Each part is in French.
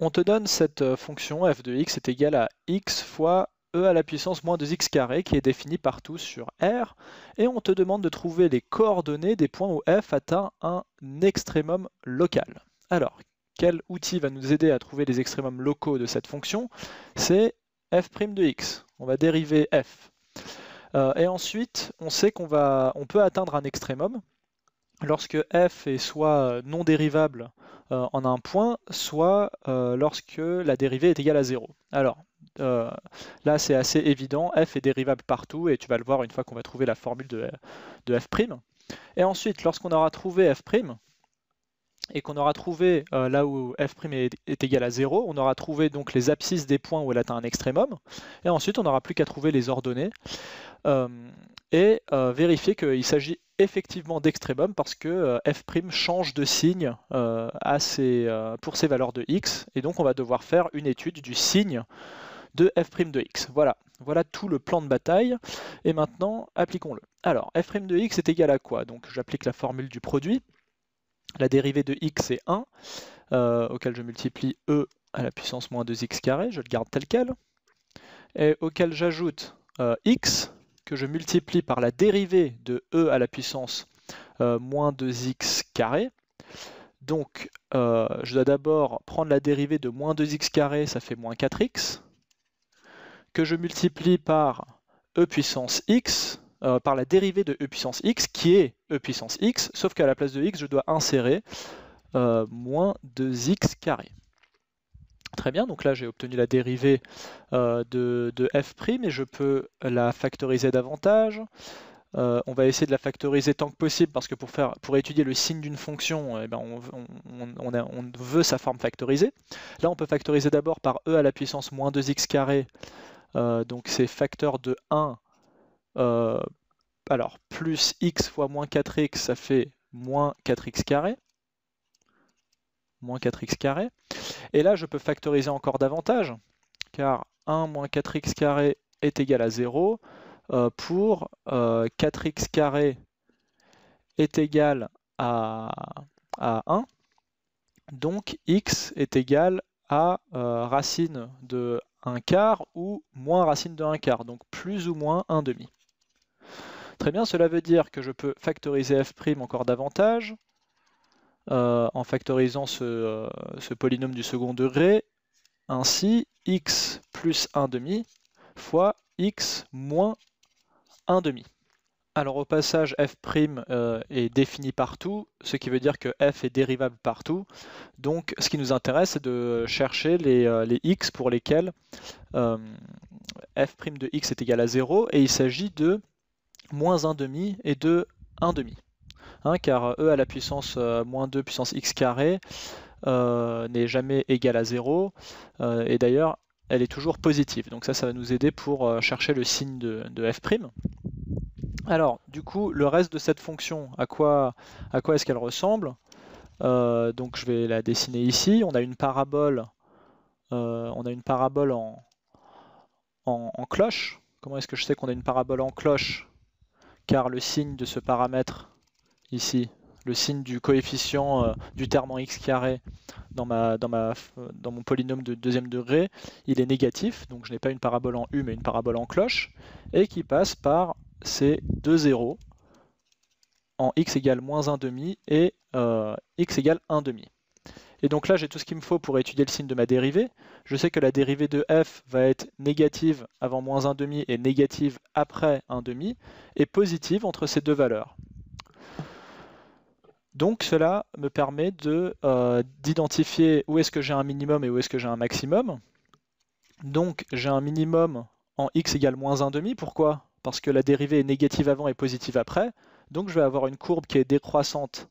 on te donne cette euh, fonction f de x est égale à x fois e à la puissance moins 2x carré qui est définie par tous sur R et on te demande de trouver les coordonnées des points où f atteint un extrémum local. Alors, quel outil va nous aider à trouver les extrémums locaux de cette fonction C'est f' de x. On va dériver f. Euh, et ensuite, on sait qu'on va, on peut atteindre un extrémum lorsque f est soit euh, non dérivable, euh, en un point, soit euh, lorsque la dérivée est égale à 0. Alors, euh, là, c'est assez évident. F est dérivable partout et tu vas le voir une fois qu'on va trouver la formule de, f'. Et ensuite, lorsqu'on aura trouvé f' et qu'on aura trouvé là où f' est, est, égal à 0, on aura trouvé donc les abscisses des points où elle atteint un extrémum. Et ensuite, on n'aura plus qu'à trouver les ordonnées et vérifier qu'il s'agit effectivement d'extrémum parce que euh, f' change de signe euh, euh, pour ces valeurs de x et donc on va devoir faire une étude du signe de f' de x. Voilà, voilà tout le plan de bataille. Et maintenant, appliquons-le. Alors, f' de x est égal à quoi Donc j'applique la formule du produit. La dérivée de x est 1, auquel je multiplie e à la puissance moins 2x carré, je le garde tel quel, et auquel j'ajoute x, que je multiplie par la dérivée de e à la puissance euh, moins 2x carré. Donc euh, je dois d'abord prendre la dérivée de moins 2x carré, ça fait moins 4x, que je multiplie par e puissance x, euh, par la dérivée de e puissance x, qui est e puissance x, sauf qu'à la place de x, je dois insérer moins 2x carré. Très bien, donc là j'ai obtenu la dérivée euh, de, f' et je peux la factoriser davantage. Euh, on va essayer de la factoriser tant que possible parce que pour, étudier le signe d'une fonction, eh ben, on, veut sa forme factorisée. Là on peut factoriser d'abord par e à la puissance moins 2x carré, euh, donc c'est facteur de 1, alors plus x fois moins 4x ça fait moins 4x carré moins 4x carré. Et là, je peux factoriser encore davantage, car 1 moins 4x carré est égal à 0 euh, pour 4x euh, carré est égal à, 1. Donc x est égal à euh, racine de 1 quart ou moins racine de 1 quart, donc plus ou moins 1 demi. Très bien, cela veut dire que je peux factoriser f' encore davantage, euh, en factorisant euh, ce, polynôme du second degré. Ainsi, x plus 1 demi fois x moins 1 demi. Alors au passage, f' euh, est défini partout, ce qui veut dire que f est dérivable partout. Donc ce qui nous intéresse, c'est de chercher les, x pour lesquels f' de x est égal à 0, et il s'agit de moins 1 demi et de 1 demi. Hein, car euh, e à la puissance euh, moins 2 puissance x carré euh, n'est jamais égal à 0, et d'ailleurs elle est toujours positive. Donc ça, ça va nous aider pour chercher le signe de, de f'. Alors, du coup, le reste de cette fonction, à quoi, à quoi est-ce qu'elle ressemble Donc je vais la dessiner ici. On a une parabole, on a une parabole en, en cloche. Comment est-ce que je sais qu'on a une parabole en cloche Car le signe de ce paramètre, ici, le signe du coefficient euh, du terme en x carré euh, dans, mon polynôme de deuxième degré, il est négatif, donc je n'ai pas une parabole en U mais une parabole en cloche, et qui passe par ces deux zéros en x égale moins demi et euh, x égale demi. Et donc là, j'ai tout ce qu'il me faut pour étudier le signe de ma dérivée. Je sais que la dérivée de f va être négative avant moins demi et négative après demi, et positive entre ces deux valeurs. Donc cela me permet de euh, d'identifier où est-ce que j'ai un minimum et où est-ce que j'ai un maximum. Donc j'ai un minimum en x égale moins 1,5. Pourquoi Parce que la dérivée est négative avant et positive après. Donc je vais avoir une courbe qui est décroissante.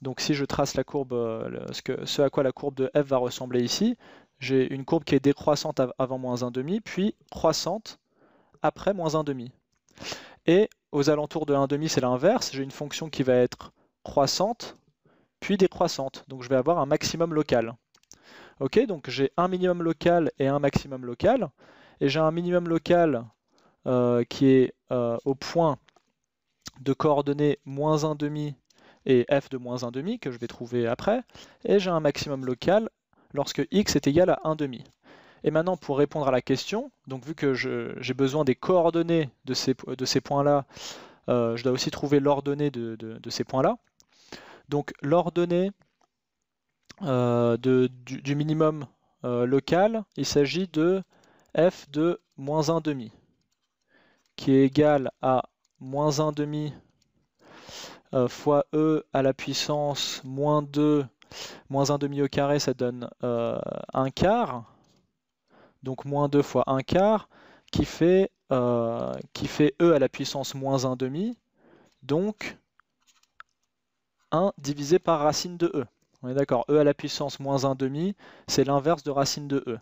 Donc si je trace la courbe, euh, ce, ce, à quoi la courbe de f va ressembler ici, j'ai une courbe qui est décroissante avant moins 1,5, puis croissante après moins 1,5. Et aux alentours de 1,5, c'est l'inverse. J'ai une fonction qui va être croissante puis décroissante Donc je vais avoir un maximum local. Ok, donc j'ai un minimum local et un maximum local. Et j'ai un minimum local euh, qui est euh, au point de coordonnées moins 1,5 et f de moins 1,5 que je vais trouver après. Et j'ai un maximum local lorsque x est égal à 1,5. Et maintenant, pour répondre à la question, donc vu que j'ai besoin des coordonnées de ces, points-là, euh, je dois aussi trouver l'ordonnée de ces points-là. Donc l'ordonnée euh, du, minimum euh, local, il s'agit de f de moins 1 demi, qui est égal à moins 1 demi euh, fois e à la puissance moins 2, moins 1 demi au carré, ça donne 1 quart, donc moins 2 fois 1 quart, qui fait, qui fait e à la puissance moins 1 demi, donc 1 divisé par racine de e. On est d'accord, e à la puissance moins 1 demi, c'est l'inverse de racine de e.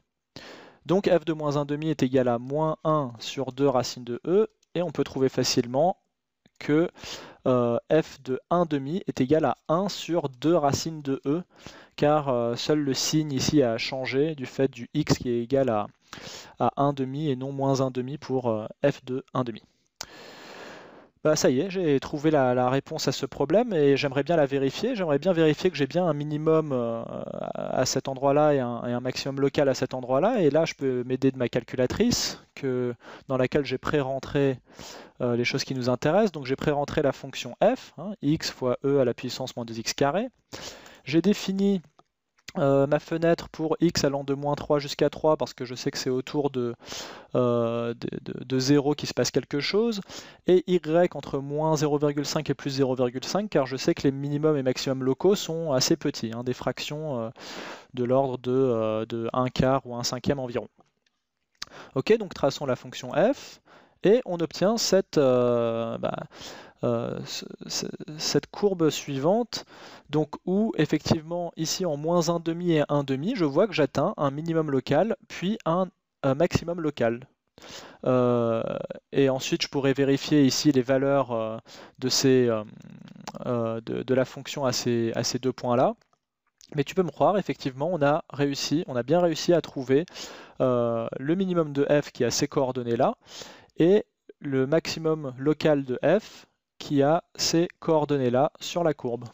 Donc f de moins 1 demi est égal à moins 1 sur 2 racine de e, et on peut trouver facilement que euh, f de 1 demi est égal à 1 sur 2 racine de e, car euh, seul le signe ici a changé du fait du x qui est égal à, à 1 demi et non moins 1 demi pour euh, f de 1 demi bah ça y est, j'ai trouvé la, réponse à ce problème et j'aimerais bien la vérifier. J'aimerais bien vérifier que j'ai bien un minimum euh, à cet endroit-là et un, maximum local à cet endroit-là. Et là, je peux m'aider de ma calculatrice que, dans laquelle j'ai pré-rentré euh, les choses qui nous intéressent. Donc j'ai pré-rentré la fonction f, hein, x fois e à la puissance moins 2x carré. J'ai défini euh, ma fenêtre pour x allant de moins 3 jusqu'à 3 parce que je sais que c'est autour de, 0 euh, qu'il se passe quelque chose, et y entre moins 0,5 et plus 0,5 car je sais que les minimums et maximums locaux sont assez petits, hein, des fractions euh, de l'ordre de, 1 quart ou 1 cinquième environ. Ok, donc traçons la fonction f, et on obtient cette... Bah, euh, cette courbe suivante, donc où effectivement ici en moins 1,5 et 1,5, je vois que j'atteins un minimum local, puis un, maximum local. Euh, et ensuite, je pourrais vérifier ici les valeurs euh, de, ces, la fonction à ces, à ces deux points-là. Mais tu peux me croire, effectivement, on a réussi, on a bien réussi à trouver le minimum de f qui a ces coordonnées-là et le maximum local de f qui a ces coordonnées-là sur la courbe.